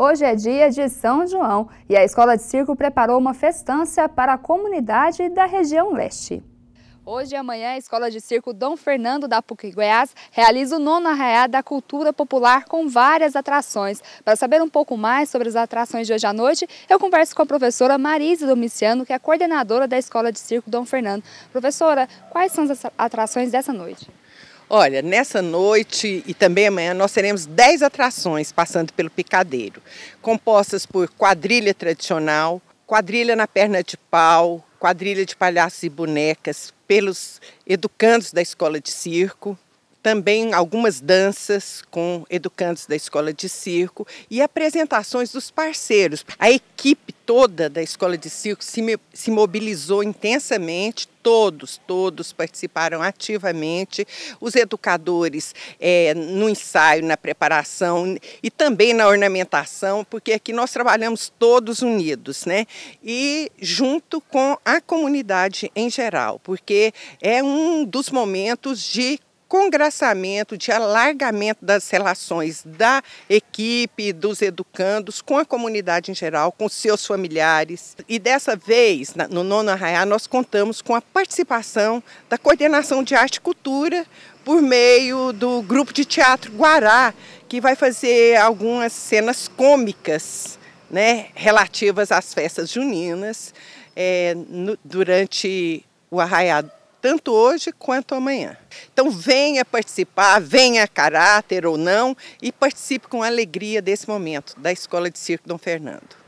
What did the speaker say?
Hoje é dia de São João e a Escola de Circo preparou uma festança para a comunidade da região leste. Hoje e amanhã, a Escola de Circo Dom Fernando da PUC Goiás realiza o nono arraiá da cultura popular com várias atrações. Para saber um pouco mais sobre as atrações de hoje à noite, eu converso com a professora Marise Domiciano, que é coordenadora da Escola de Circo Dom Fernando. Professora, quais são as atrações dessa noite? Olha, nessa noite e também amanhã nós teremos 10 atrações passando pelo Picadeiro, compostas por quadrilha tradicional, quadrilha na perna de pau, quadrilha de palhaços e bonecas, pelos educandos da escola de circo, também algumas danças com educandos da escola de circo e apresentações dos parceiros. A equipe toda da escola de circo se, se mobilizou intensamente, todos, todos participaram ativamente, os educadores é, no ensaio, na preparação e também na ornamentação, porque aqui nós trabalhamos todos unidos, né? E junto com a comunidade em geral, porque é um dos momentos de congraçamento, de alargamento das relações da equipe, dos educandos, com a comunidade em geral, com seus familiares. E dessa vez, no Nono Arraiá, nós contamos com a participação da Coordenação de Arte e Cultura por meio do Grupo de Teatro Guará, que vai fazer algumas cenas cômicas né, relativas às festas juninas é, no, durante o Arraiá tanto hoje quanto amanhã. Então venha participar, venha a caráter ou não e participe com alegria desse momento da Escola de Circo Dom Fernando.